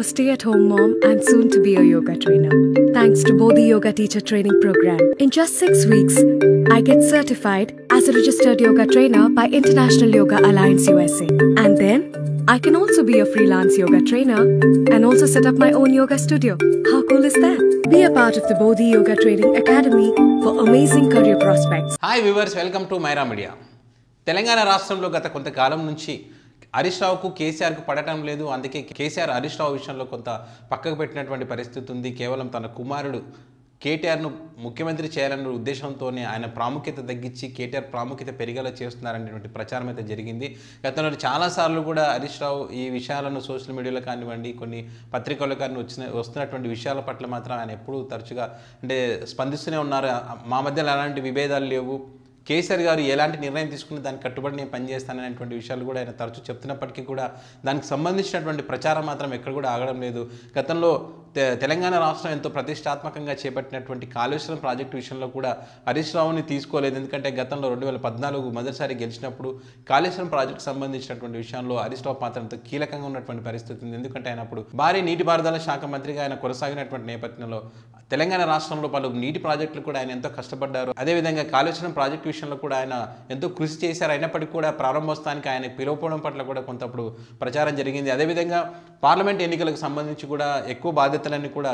a stay at home mom and soon to be a yoga trainer. Thanks to Bodhi Yoga Teacher Training Program. In just six weeks, I get certified as a registered yoga trainer by International Yoga Alliance USA. And then, I can also be a freelance yoga trainer and also set up my own yoga studio. How cool is that? Be a part of the Bodhi Yoga Training Academy for amazing career prospects. Hi viewers, welcome to Myra Media. Telangana రాష్ట్రంలో గత కొంతకాలం nunchi. Harish రావుకు కేసీఆర్కు పడటం లేదు అందుకే కేసీఆర్ హరీష్ రావు విషయంలో కొంత పక్కకు పెట్టినటువంటి పరిస్థితి ఉంది కేవలం తన కుమారుడు కేటీఆర్ను ముఖ్యమంత్రి చేయాలన్న ఉద్దేశంతోనే ఆయన ప్రాముఖ్యత తగ్గించి కేటీఆర్ ప్రాముఖ్యత పెరిగేలా చేస్తున్నారనేటువంటి ప్రచారం అయితే జరిగింది గతంలో చాలాసార్లు కూడా హరీష్ రావు ఈ విషయాలను సోషల్ మీడియాలో కానివ్వండి కొన్ని పత్రికల్లో కానీ వచ్చిన వస్తున్నటువంటి విషయాల పట్ల మాత్రం ఆయన ఎప్పుడూ తరచుగా అంటే స్పందిస్తూనే ఉన్నారు మా మధ్యలో అలాంటి విభేదాలు లేవు కేసీఆర్ గారు ఎలాంటి నిర్ణయం తీసుకుని దానికి కట్టుబడి నేను పనిచేస్తాననేటువంటి విషయాలు కూడా ఆయన తరచూ చెప్తున్నప్పటికీ కూడా దానికి సంబంధించినటువంటి ప్రచారం మాత్రం ఎక్కడ కూడా ఆగడం లేదు గతంలో తెలంగాణ రాష్ట్రం ఎంతో ప్రతిష్టాత్మకంగా చేపట్టినటువంటి కాళేశ్వరం ప్రాజెక్టు విషయంలో కూడా హరీష్ రావుని తీసుకోలేదు ఎందుకంటే గతంలో రెండు వేల పద్నాలుగు మొదటిసారి గెలిచినప్పుడు కాళేశ్వరం ప్రాజెక్టు సంబంధించినటువంటి విషయంలో హరీష్ రావు పాత్ర ఎంతో కీలకంగా ఉన్నటువంటి పరిస్థితి ఉంది ఎందుకంటే ఆయన అప్పుడు భారీ నీటిపారుదల శాఖ మంత్రిగా ఆయన కొనసాగినటువంటి నేపథ్యంలో తెలంగాణ రాష్ట్రంలో పలు నీటి ప్రాజెక్టులు కూడా ఆయన ఎంతో కష్టపడ్డారు అదేవిధంగా కాళేశ్వరం ప్రాజెక్టు విషయంలో కూడా ఆయన ఎంతో కృషి చేశారు అయినప్పటికీ కూడా ప్రారంభోత్సవానికి ఆయన పిలువపోవడం పట్ల కూడా కొంతప్పుడు ప్రచారం జరిగింది అదేవిధంగా పార్లమెంట్ ఎన్నికలకు సంబంధించి కూడా ఎక్కువ బాధ్యత బాధ్యతలన్నీ కూడా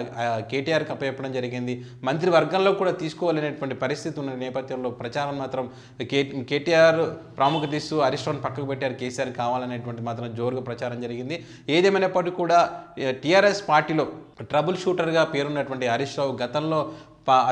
కేటీఆర్కి అప్పచెప్పడం జరిగింది మంత్రివర్గంలో కూడా తీసుకోవాలనేటువంటి పరిస్థితి ఉన్న నేపథ్యంలో ప్రచారం మాత్రం కే కేటీఆర్ ప్రాముఖ్యత ఇస్తూ హరీష్ రావును పక్కకు పెట్టారు కేసీఆర్ కావాలనేటువంటి మాత్రం జోరుగా ప్రచారం జరిగింది ఏదేమైనప్పటికీ కూడా టీఆర్ఎస్ పార్టీలో ట్రబుల్ షూటర్గా పేరున్నటువంటి హరీష్ రావు గతంలో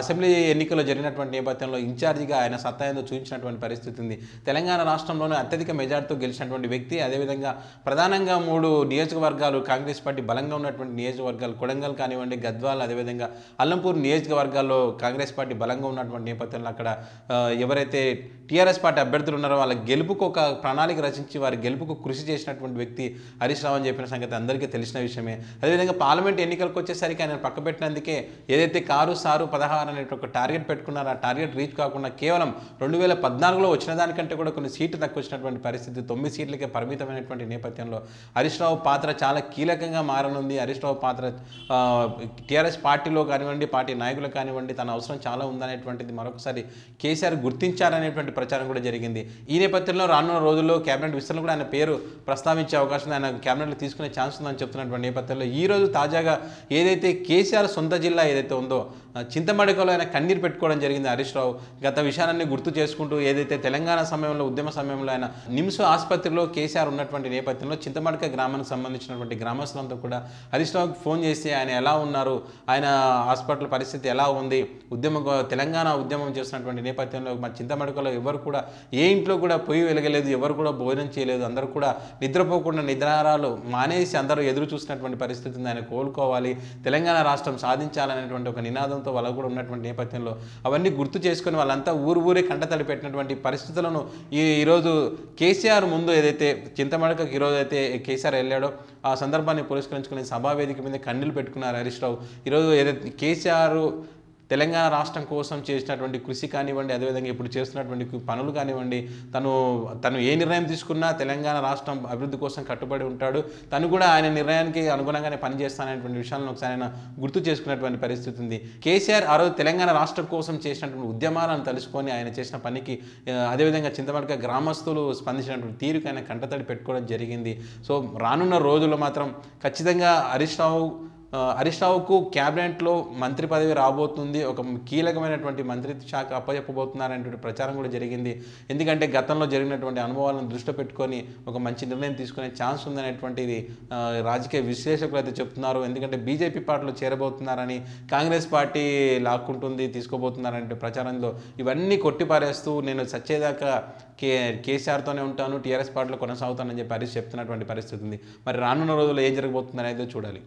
అసెంబ్లీ ఎన్నికల్లో జరిగినటువంటి నేపథ్యంలో ఇన్ఛార్జిగా ఆయన సత్తా ఏందో చూపించినటువంటి పరిస్థితి ఉంది తెలంగాణ రాష్ట్రంలోనే అత్యధిక మెజార్టీతో గెలిచినటువంటి వ్యక్తి అదేవిధంగా ప్రధానంగా మూడు నియోజకవర్గాలు కాంగ్రెస్ పార్టీ బలంగా ఉన్నటువంటి నియోజకవర్గాలు కొడంగల్ కానివ్వండి గద్వాల్ అదేవిధంగా అల్లంపూర్ నియోజకవర్గాల్లో కాంగ్రెస్ పార్టీ బలంగా ఉన్నటువంటి నేపథ్యంలో అక్కడ ఎవరైతే టీఆర్ఎస్ పార్టీ అభ్యర్థులు ఉన్నారో వాళ్ళ గెలుపుకు ఒక ప్రణాళిక రచించి వారి గెలుపుకు కృషి చేసినటువంటి వ్యక్తి హరీష్ రావు అని చెప్పిన సంగతి అందరికీ తెలిసిన విషయమే అదేవిధంగా పార్లమెంట్ ఎన్నికలకు వచ్చేసరికి ఆయన పక్కబెట్టినందుకే ఏదైతే కారు సారు పద పదహారు అనే ఒక టార్గెట్ పెట్టుకున్నారు ఆ టార్గెట్ రీచ్ కాకుండా కేవలం రెండు వేల పద్నాలుగులో వచ్చిన దానికంటే కూడా కొన్ని సీట్లు తక్కువ వచ్చినటువంటి పరిస్థితి తొమ్మిది సీట్లకే పరిమితమైనటువంటి నేపథ్యంలో హరీష్ రావు పాత్ర చాలా కీలకంగా మారనుంది హరీష్ రావు పాత్ర టీఆర్ఎస్ పార్టీలో కానివ్వండి పార్టీ నాయకులు కానివ్వండి తన అవసరం చాలా ఉందనేటువంటిది మరొకసారి కేసీఆర్ గుర్తించారనేటువంటి ప్రచారం కూడా జరిగింది ఈ నేపథ్యంలో రానున్న రోజుల్లో కేబినెట్ విస్తరణ కూడా ఆయన పేరు ప్రస్తావించే అవకాశం ఆయన కేబినెట్లో తీసుకునే ఛాన్స్ ఉందని చెప్తున్నటువంటి నేపథ్యంలో ఈరోజు తాజాగా ఏదైతే కేసీఆర్ సొంత జిల్లా ఏదైతే ఉందో చింత మడికలో ఆయన కన్నీరు పెట్టుకోవడం జరిగింది హరీష్ రావు గత విషయాన్ని గుర్తు చేసుకుంటూ ఏదైతే తెలంగాణ సమయంలో ఉద్యమ సమయంలో ఆయన నిమ్స్ ఆసుపత్రిలో కేసీఆర్ ఉన్నటువంటి నేపథ్యంలో చింతమడక గ్రామానికి సంబంధించినటువంటి గ్రామస్తులంతా కూడా హరీష్ రావుకి ఫోన్ చేసి ఆయన ఎలా ఉన్నారు ఆయన హాస్పిటల్ పరిస్థితి ఎలా ఉంది ఉద్యమ తెలంగాణ ఉద్యమం చేస్తున్నటువంటి నేపథ్యంలో మా చింతమడకలో ఎవరు కూడా ఏ ఇంట్లో కూడా పొయ్యి వెలగలేదు ఎవరు కూడా భోజనం చేయలేదు అందరూ కూడా నిద్రపోకుండా నిద్రారాలు మానేసి అందరూ ఎదురు చూసినటువంటి పరిస్థితిని ఆయన కోలుకోవాలి తెలంగాణ రాష్ట్రం సాధించాలనేటువంటి ఒక నినాదంతో వాళ్ళ కూడా కూడా ఉన్నటువంటి నేపథ్యంలో అవన్నీ గుర్తు చేసుకుని వాళ్ళంతా ఊరు ఊరే కంటతడి పెట్టినటువంటి పరిస్థితులను ఈ ఈరోజు కేసీఆర్ ముందు ఏదైతే చింతమడకకు ఈరోజు అయితే కేసీఆర్ వెళ్ళాడో ఆ సందర్భాన్ని పురస్కరించుకుని సభావేదిక మీద కన్నీళ్ళు పెట్టుకున్నారు హరీష్ రావు ఈరోజు ఏదైతే కేసీఆర్ తెలంగాణ రాష్ట్రం కోసం చేసినటువంటి కృషి కానివ్వండి అదేవిధంగా ఇప్పుడు చేస్తున్నటువంటి పనులు కానివ్వండి తను తను ఏ నిర్ణయం తీసుకున్నా తెలంగాణ రాష్ట్రం అభివృద్ధి కోసం కట్టుబడి ఉంటాడు తను కూడా ఆయన నిర్ణయానికి అనుగుణంగానే పనిచేస్తానటువంటి విషయాలను ఒకసారి ఆయన గుర్తు చేసుకున్నటువంటి పరిస్థితి ఉంది కేసీఆర్ ఆ రోజు తెలంగాణ రాష్ట్రం కోసం చేసినటువంటి ఉద్యమాలను తెలుసుకొని ఆయన చేసిన పనికి అదేవిధంగా చింతమడక గ్రామస్తులు స్పందించినటువంటి తీరుకు ఆయన కంటతడి పెట్టుకోవడం జరిగింది సో రానున్న రోజుల్లో మాత్రం ఖచ్చితంగా హరీష్ రావు హరీష్ రావుకు క్యాబినెట్లో మంత్రి పదవి రాబోతుంది ఒక కీలకమైనటువంటి మంత్రి శాఖ అప్పచెప్పబోతున్నారనేటువంటి ప్రచారం కూడా జరిగింది ఎందుకంటే గతంలో జరిగినటువంటి అనుభవాలను దృష్టిలో పెట్టుకొని ఒక మంచి నిర్ణయం తీసుకునే ఛాన్స్ ఉందనేటువంటిది రాజకీయ విశ్లేషకులు అయితే చెప్తున్నారు ఎందుకంటే బీజేపీ పార్టీలో చేరబోతున్నారని కాంగ్రెస్ పార్టీ లాక్కుంటుంది తీసుకోబోతున్నారనే ప్రచారంలో ఇవన్నీ కొట్టిపారేస్తూ నేను సచ్చేదాకా కే కేసీఆర్తోనే ఉంటాను టీఆర్ఎస్ పార్టీలో కొనసాగుతానని చెప్పి హరీష్ చెప్తున్నటువంటి పరిస్థితి ఉంది మరి రానున్న రోజుల్లో ఏం జరగబోతుంది అనేది చూడాలి